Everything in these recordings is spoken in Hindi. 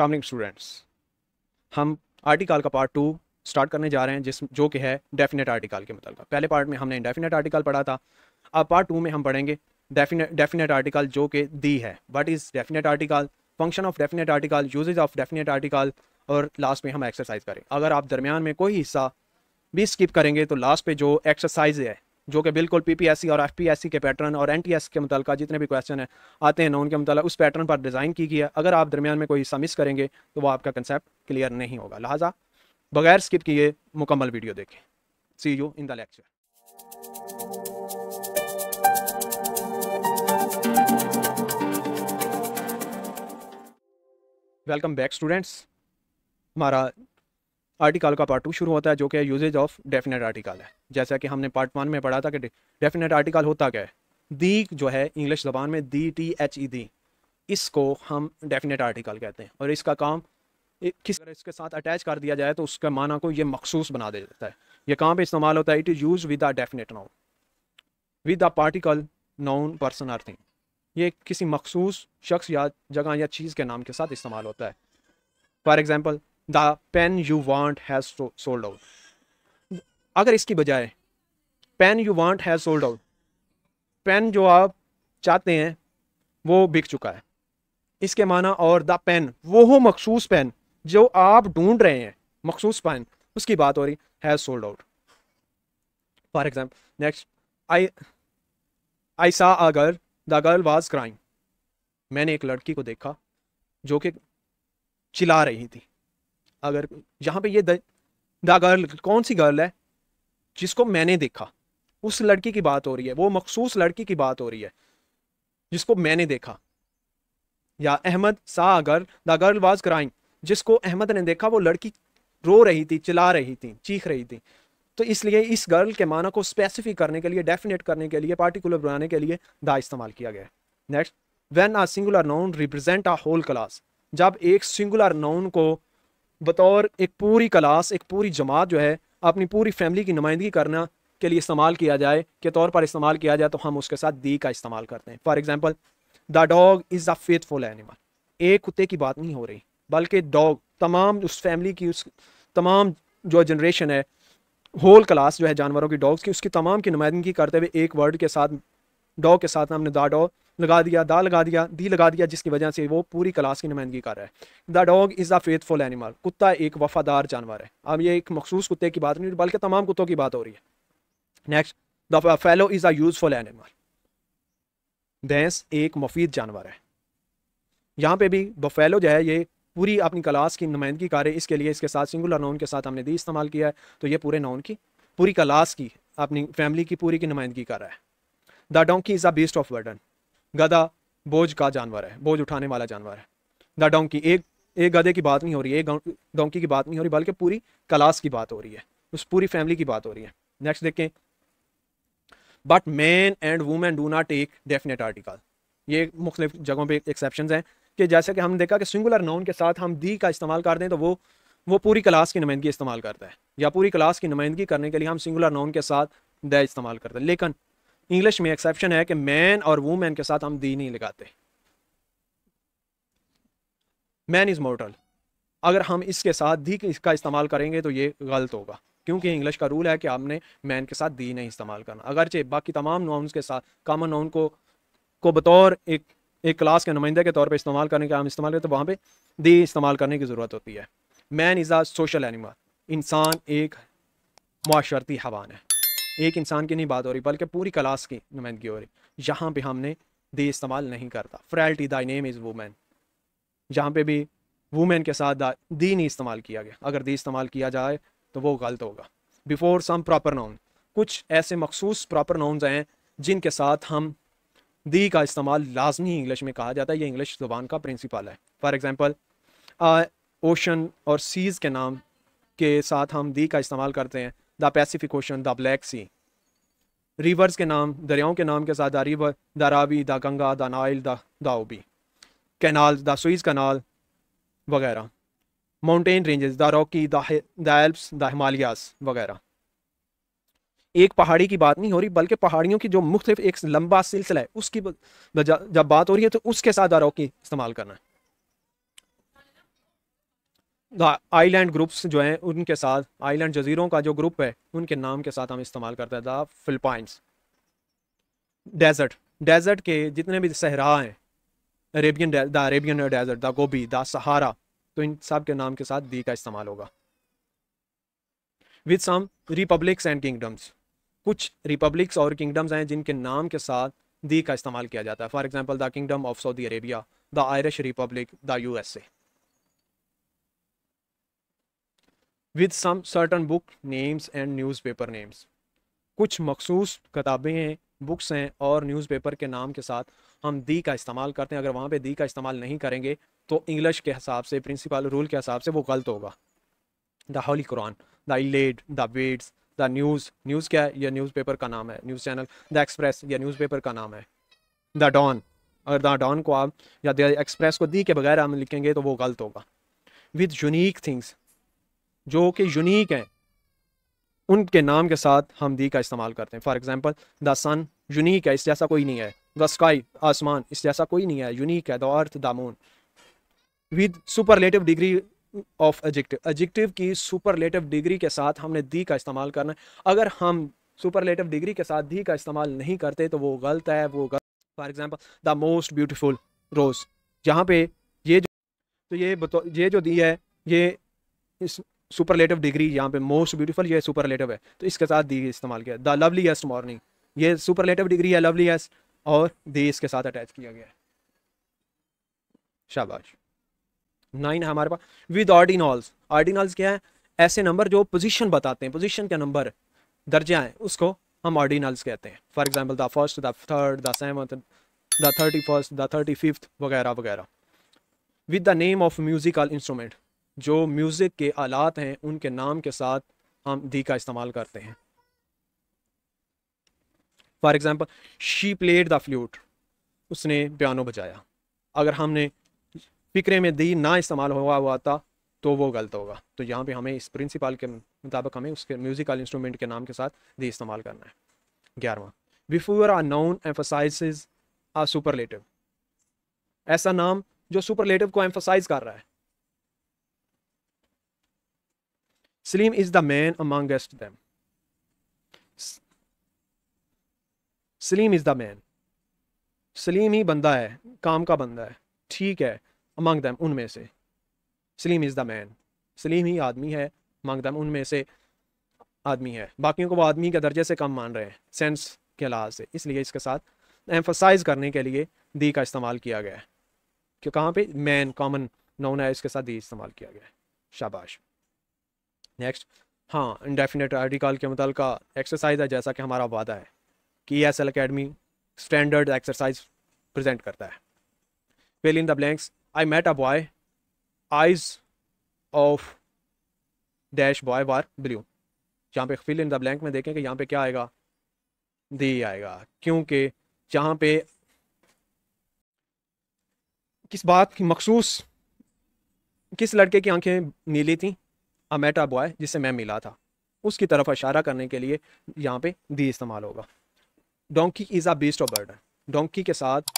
असलम स्टूडेंट्स हम आर्टिकल का पार्ट टू स्टार्ट करने जा रहे हैं जिस जो कि है डेफिनेट आर्टिकल के मतलब पहले पार्ट में हमने इंडेफिनेट आर्टिकल पढ़ा था अब पार्ट टू में हम पढ़ेंगे डेफिनेट आर्टिकल जो कि दी है what is definite article function of definite article usages of definite article और लास्ट में हम एक्सरसाइज करें अगर आप दरमियान में कोई हिस्सा भी स्किप करेंगे तो लास्ट पे जो एक्सरसाइज है जो कि बिल्कुल पीपीएससी और एफपीएससी के पैटर्न और एस के मुतल जितने भी क्वेश्चन है आते हैं ना उनके मुतल उस पैटर्न पर डिज़ाइन की गया अगर आप दरमियान में कोई हिस्सा मिस करेंगे तो वह आपका कंसेप्ट क्लियर नहीं होगा लिहाजा बगैर स्किप किए मुकम्मल वीडियो देखें see you in the lecture welcome back students हमारा आर्टिकल का पार्ट टू शुरू होता है जो कि यूजेज ऑफ डेफिनेट आर्टिकल है जैसा कि हमने पार्ट वन में पढ़ा था कि डेफिनेट आर्टिकल होता क्या है दी जो है इंग्लिश जबान में दी टी एच ई दी इसको हम डेफिनेट आर्टिकल कहते हैं और इसका काम किस अगर इसके साथ अटैच कर दिया जाए तो उसके माना को ये मखसूस बना देता है ये कहाँ पे इस्तेमाल होता है it is use with a definite noun with a particle noun person or thing ये किसी मखसूस शख्स या जगह या चीज़ के नाम के साथ इस्तेमाल होता है for example the pen you want has sold out अगर इसकी बजाय pen you want has sold out pen जो आप चाहते हैं वो बिक चुका है इसके माना और द पेन वो हो मखसूस पेन जो आप ढूंढ रहे हैं मखसूस पेन उसकी बात हो रही has sold out for example next I I saw a girl the girl was crime मैंने एक लड़की को देखा जो कि चिल्ला रही थी अगर यहाँ पे ये द, गर्ल कौन सी गर्ल है जिसको मैंने देखा उस लड़की की बात हो रही है वो मखसूस लड़की की बात हो रही है जिसको मैंने देखा या अहमद सा अगर द गर्ल वाज क्राइंग जिसको अहमद ने देखा वो लड़की रो रही थी चिल्ला रही थी चीख रही थी तो इसलिए इस गर्ल के माना को स्पेसिफिक करने के लिए डेफिनेट करने के लिए पार्टिकुलर बनाने के लिए दा इस्तेमाल किया गया next when a singular noun represent a whole class जब एक सिंगुलर नाउन को बतौर एक पूरी क्लास एक पूरी जमात जो है अपनी पूरी फैमिली की नुमाइंदगी करना के लिए इस्तेमाल किया जाए के तौर पर इस्तेमाल किया जाए तो हम उसके साथ दी का इस्तेमाल करते हैं for example the dog is the faithful animal एक कुत्ते की बात नहीं हो रही बल्कि डॉग तमाम उस फैमिली की उस तमाम जो जनरेशन है होल क्लास जो है जानवरों की डॉग्स की उसकी तमाम की नुमाइंदगी करते हुए एक वर्ड के साथ डॉग के साथ हमने दा डॉग लगा दिया दा लगा दिया दी लगा दिया जिसकी वजह से वो पूरी क्लास की नुमाइंदगी कर रहा है the dog is the faithful animal कुत्ता एक वफादार जानवर है अब ये एक मखसूस कुत्ते की बात नहीं बल्कि तमाम कुत्तों की बात हो रही है next the fellow is a useful animal भैंस एक मुफीद जानवर है यहाँ पे भी बफेलो जो है ये पूरी अपनी क्लास की नुमाइंदगी कर है इसके लिए इसके साथ सिंगुलर नाउन के साथ हमने दी इस्तेमाल किया है तो ये पूरे नाउन की पूरी क्लास की अपनी फैमिली की पूरी की नुमाइंदगी कर रहा है the donkey is a best of burden गधा बोझ का जानवर है बोझ उठाने वाला जानवर है द डोंकी एक एक गधे की बात नहीं हो रही है एक डोंकी की बात नहीं हो रही बल्कि पूरी क्लास की बात हो रही है उस पूरी फैमिली की बात हो रही है नेक्स्ट देखें but man and women do not take definite article ये मुख्तलिफ जगहों पर एक्सेप्शन हैं कि जैसे कि हम देखा कि सिंगुलर नाउन के साथ हम दी का इस्तेमाल कर दें तो वो वो पूरी क्लास की नुमाइंदगी इस्तेमाल करता है या पूरी क्लास की नुमाइंदगी करने के लिए हम सिंगुलर नाउन के साथ द इस्तेमाल करते हैं लेकिन इंग्लिश में एक्सेप्शन है कि मैन और वूमेन के साथ हम दी नहीं लगाते मैन इज़ मोर्टल अगर हम इसके साथ दी इसका इस्तेमाल करेंगे तो ये गलत होगा क्योंकि इंग्लिश का रूल है कि आपने मैन के साथ दी नहीं इस्तेमाल करना अगरचे बाकी तमाम नाउन्स के साथ कॉमन नाउन को को बतौर एक एक क्लास के नुमाइंदे के तौर पर इस्तेमाल करने का हम इस्तेमाल करते तो वहाँ पे दी इस्तेमाल करने की ज़रूरत होती है man is a social animal इंसान एक माशरती हवान है एक इंसान की नहीं बात हो रही बल्कि पूरी क्लास की नुमाइंदगी हो रही यहाँ पर हमने दे इस्तेमाल नहीं करता frailty thy name is woman जहाँ पे भी वूमेन के साथ दी नहीं इस्तेमाल किया गया अगर दी इस्तेमाल किया जाए तो वो गलत होगा बिफोर सम प्रॉपर नाउन कुछ ऐसे मखसूस प्रॉपर नाउन्स हैं जिनके साथ हम दी का इस्तेमाल लाजमी इंग्लिश में कहा जाता है ये इंग्लिश ज़ुबान का प्रिंसिपल है फॉर एग्ज़ाम्पल ओशन और सीज़ के नाम के साथ हम दी का इस्तेमाल करते हैं the Pacific Ocean the Black Sea rivers के नाम दरियाओं के नाम के साथ the river the Ravi the Ganga the Nile the दाओबी कैनाल द सुइज कनाल वगैरह mountain ranges the Rocky the Alps the Himalayas वगैरह एक पहाड़ी की बात नहीं हो रही बल्कि पहाड़ियों की जो मुख्तफ एक लंबा सिलसिला है उसकी जब बात हो रही है तो उसके साथ रॉकी इस्तेमाल करना है आईलैंड ग्रुप्स जो हैं उनके साथ आईलैंड जजीरों का जो ग्रुप है उनके नाम के साथ हम इस्तेमाल करते हैं द फिलपाइंस डेजर्ट डेजर्ट के जितने भी सहरा हैं Arabian the Arabian desert the Gobi the Sahara तो इन सब के नाम के साथ दी का इस्तेमाल होगा with some republics and kingdoms कुछ रिपब्लिक्स और किंगडम्स हैं जिनके नाम के साथ दी का इस्तेमाल किया जाता है for example the kingdom of Saudi Arabia the Irish republic the U S A with some certain book names and newspaper names कुछ मखसूस किताबें हैं बुक्स हैं और न्यूज़पेपर के नाम के साथ हम दी का इस्तेमाल करते हैं अगर वहाँ पे दी का इस्तेमाल नहीं करेंगे तो इंग्लिश के हिसाब से प्रिंसिपल रूल के हिसाब से वो गलत होगा the Holy Quran the Iliad the Vedas the news news क्या है यह न्यूज़पेपर का नाम है न्यूज़ चैनल द एक्सप्रेस यह न्यूज़पेपर का नाम है द डॉन अगर द डॉन को आप या द एक्सप्रेस को दी के बगैर हम लिखेंगे तो वो गलत होगा विद यूनिक थिंग्स जो कि यूनिक हैं उनके नाम के साथ हम दी का इस्तेमाल करते हैं for example the sun unique है इस जैसा कोई नहीं है द स्काई आसमान इस जैसा कोई नहीं है यूनिक है the earth the moon with superlative degree of adjective adjective की सुपरलेटिव डिग्री के साथ हमने दी का इस्तेमाल करना है अगर हम सुपरलेटिव डिग्री के साथ दी का इस्तेमाल नहीं करते तो वो गलत है वो गलत for example the most beautiful rose जहाँ पे ये जो तो ये बतो ये जो दी है ये इस सुपरलेटिव डिग्री यहाँ पे मोस्ट ब्यूटीफुल ये सुपरलेटिव है तो इसके साथ दी इस्तेमाल किया द लवलीस्ट मॉर्निंग ये सुपरलेटिव डिग्री है लवलीस्ट और दी इसके साथ अटैच किया गया है शाबाश नाइन है हमारे पास विद ऑर्डिनॉल्स ऑर्डिनॉल्स क्या है ऐसे नंबर जो पोजिशन बताते हैं पोजिशन के नंबर दर्जा हैं उसको हम ऑर्डिनल्स कहते हैं for example the first the third the seventh the thirty first the thirty fifth वगैरह वगैरह with the name of musical instrument जो म्यूज़िक के आलात हैं उनके नाम के साथ हम दी का इस्तेमाल करते हैं for example she played the flute उसने पियानो बजाया अगर हमने फिक्रे में दी ना इस्तेमाल हुआ हुआ था तो वो गलत होगा तो यहाँ पे हमें इस प्रिंसिपल के मुताबिक हमें उसके म्यूज़िकल इंस्ट्रूमेंट के नाम के साथ दी इस्तेमाल करना है ग्यारहवा before or noun emphasise a superlative ऐसा नाम जो सुपरलेटिव को एम्फोसाइज कर रहा है Salim is the man amongst them. Salim is the man Salim ही बंदा है काम का बंदा है ठीक है अमंग दैम उनमें से Salim is the man Salim ही आदमी है अमंग दैम उनमें से आदमी है बाकियों को वो आदमी के दर्जे से कम मान रहे हैं सेंस के लिहाज से इसलिए इसके साथ एम्फोसाइज करने के लिए दी का इस्तेमाल किया गया है कि कहाँ पे मैन कॉमन नोन है इसके साथ दी इस्तेमाल किया गया है शाबाश नेक्स्ट हाँ इंडेफिनेट आर्टिकल के मतलब एक्सरसाइज है जैसा कि हमारा वादा है कि S L academy standard exercise present करता है fill in the blanks I met a boy eyes of dash boy bar blue यहाँ पे फिल इन द ब्लैंक में देखें कि यहाँ पे क्या आएगा दी आएगा क्योंकि यहाँ पे किस बात की मखसूस किस लड़के की आंखें नीली थी अमेटा बॉय जिससे मैं मिला था उसकी तरफ इशारा करने के लिए यहाँ पे दी इस्तेमाल होगा donkey is a beast of burden donkey के साथ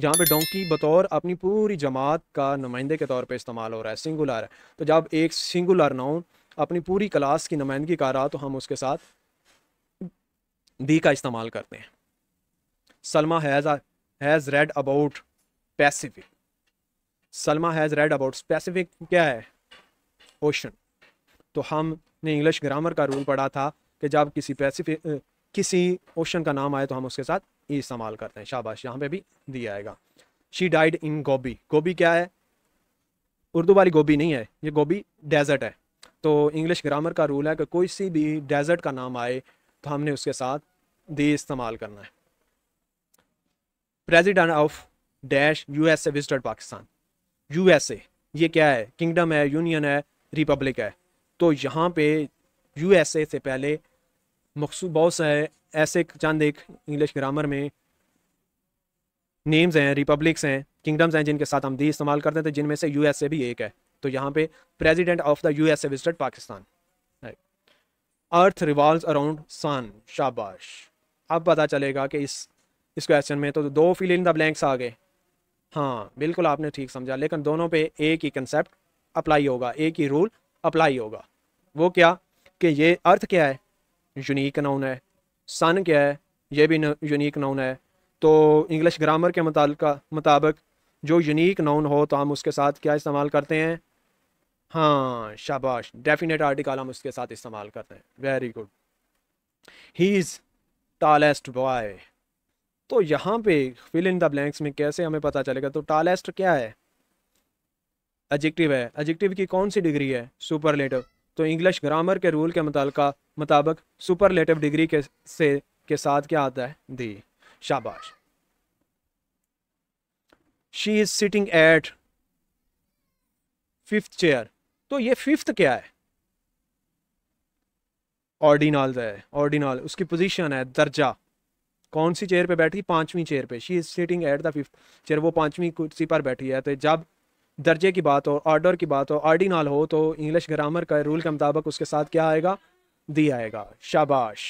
जहाँ पे डोंकी बतौर अपनी पूरी जमात का नुमाइंदे के तौर पे इस्तेमाल हो रहा है सिंगुलर है तो जब एक सिंगुलर नाउन अपनी पूरी क्लास की नुमाइंदगी कर रहा तो हम उसके साथ दी का इस्तेमाल करते हैं Salma has has read about Pacific Salma has read about Pacific क्या है ओशन तो हमने इंग्लिश ग्रामर का रूल पढ़ा था कि जब किसी पैसिफिक किसी ओशन का नाम आए तो हम उसके साथ ई इस्तेमाल करते हैं शाबाश यहाँ पे भी दिया आएगा शी डाइड इन गोभी गोभी क्या है उर्दू वाली गोभी नहीं है ये गोभी डेजर्ट है तो इंग्लिश ग्रामर का रूल है कि कोई सी भी डेजर्ट का नाम आए तो हमने उसके साथ दी इस्तेमाल करना है president of dash U A visited Pakistan a ये क्या है किंगडम है यूनियन है रिपब्लिक है तो यहाँ पे ए से पहले मखसू बहुत से ऐसे चंद एक इंग्लिश ग्रामर में नेम्स हैं रिपब्लिक्स हैं किंगडम्स हैं जिनके साथ हम दी इस्तेमाल करते थे तो जिनमें से ए भी एक है तो यहाँ पे president of the A visited Pakistan earth revolve around sun शाबाश अब पता चलेगा कि इस इस क्वेश्चन में तो दो फिल इन द ब्लैंक्स आ गए हाँ बिल्कुल आपने ठीक समझा लेकिन दोनों पे एक ही कंसेप्ट अप्लाई होगा एक ही रूल अप्लाई होगा वो क्या कि ये अर्थ क्या है यूनिक नाउन है सन क्या है ये भी यूनिक नाउन है तो इंग्लिश ग्रामर के मुताबिक जो यूनिक नाउन हो तो हम उसके साथ क्या इस्तेमाल करते हैं हाँ शाबाश डेफिनेट आर्टिकल हम उसके साथ इस्तेमाल करते हैं very good he is tallest boy तो यहाँ पे फिल इन द ब्लैंक्स में कैसे हमें पता चलेगा तो टालेस्ट क्या है एडजेक्टिव है एडजेक्टिव की कौन सी डिग्री है सुपरलेटिव तो इंग्लिश ग्रामर के रूल के मुतालका मुताबिक सुपरलेटिव डिग्री के से के साथ क्या आता है दी शाबाश she is sitting at fifth chair तो ये फिफ्थ क्या है ऑर्डिनल है ऑर्डिनल उसकी पोजीशन है दर्जा कौन सी चेयर पे बैठी पांचवी चेयर पे she is sitting at the fifth chair वो पांचवी कुर्सी पर बैठी है तो जब दर्जे की बात हो ऑर्डर की बात हो ऑर्डिनल हो तो इंग्लिश ग्रामर का रूल के मुताबिक उसके साथ क्या आएगा दी आएगा शाबाश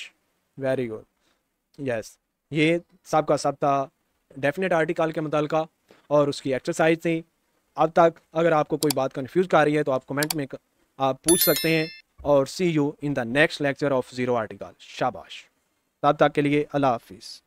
वेरी गुड यस ये सब का सब था डेफिनेट आर्टिकल के मुतल और उसकी एक्सरसाइज थी अब तक अगर आपको कोई बात कन्फ्यूज कर रही है तो आप कमेंट में आप पूछ सकते हैं और see you in the next lecture of zero article शाबाश तब तक के लिए अल्लाह हाफिज़